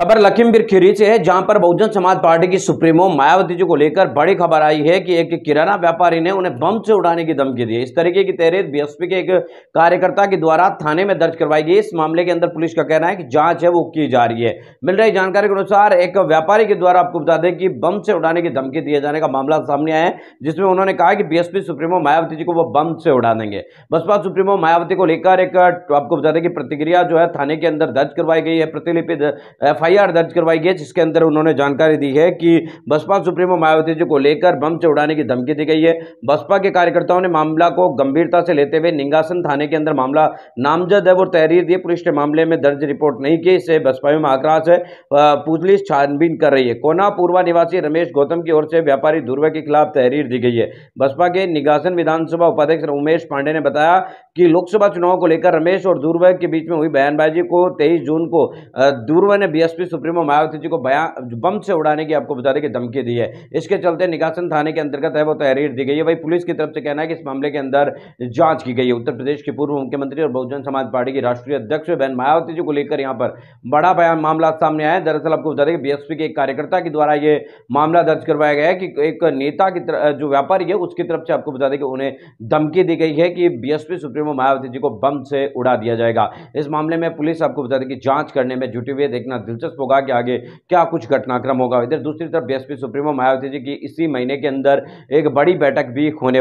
खबर लखीमपुर खीरी से है जहां पर बहुजन समाज पार्टी की सुप्रीमो मायावती जी को लेकर बड़ी खबर आई है कि एक किराना व्यापारी ने उन्हें बम से उड़ाने की धमकी दी इस तरीके की तहरीर बीएसपी के एक कार्यकर्ता के द्वारा थाने में दर्ज करवाई गई इस मामले के अंदर पुलिस का कहना है कि जांच है वो की जा रही है मिल रही जानकारी के अनुसार एक व्यापारी के द्वारा आपको बता दें कि बम से उड़ाने की धमकी दिए जाने का मामला सामने आया है जिसमें उन्होंने कहा कि बीएसपी सुप्रीमो मायावती जी को वो बम से उड़ा देंगे बसपा सुप्रीमो मायावती को लेकर एक आपको बता दें कि प्रतिक्रिया जो है थाने के अंदर दर्ज करवाई गई है एफ एफआईआर दर्ज करवाई गई है जिसके अंदर उन्होंने जानकारी दी है कि बसपा सुप्रीमो मायावती जी को लेकर बम चढ़ाने की धमकी दी गई है बसपा के कार्यकर्ताओं ने मामला को गंभीरता से लेते हुए निंगासन थाने के अंदर मामला नामजद है और तहरीर दिए पुलिस ने मामले में दर्ज रिपोर्ट नहीं की इसे बसपा में आक्रास है पुलिस छानबीन कर रही है कोना पूर्वा निवासी रमेश गौतम की ओर से व्यापारी धुर्वे के खिलाफ तहरीर दी गई है बसपा के निगासन विधानसभा उपाध्यक्ष उमेश पांडे ने बताया कि लोकसभा चुनाव को लेकर रमेश और धुर्वे के बीच में हुई बयानबाजी को 23 जून को धुर्वे ने BSP supremo Mayawati ji को बयान बम से उड़ाने की आपको बता दें कि धमकी दी है इसके चलते निकासन थाने के अंतर्गत है वो तहरीर दी गई है भाई पुलिस की तरफ से कहना है कि इस मामले के अंदर जांच की गई है उत्तर प्रदेश के पूर्व मुख्यमंत्री और बहुजन समाज पार्टी की राष्ट्रीय अध्यक्ष बहन मायावती जी को लेकर यहाँ पर बड़ा बयान मामला सामने आया दरअसल आपको बता दें कि बीएसपी के एक कार्यकर्ता के द्वारा ये मामला दर्ज करवाया गया है कि एक नेता की जो व्यापारी है उसकी तरफ से आपको बता दें कि उन्हें धमकी दी गई है कि बीएसपी सुप्रीमो मायावती जी को बम से उड़ा दिया जाएगा इस मामले में पुलिस आपको बता दें कि जांच करने में जुटी हुई है देखना दिलचस्प दिलचस्प होगा कि आगे क्या कुछ घटनाक्रम होगा इधर दूसरी तरफ बीएसपी सुप्रीमो मायावती जी की इसी महीने के अंदर एक बड़ी बैठक भी होने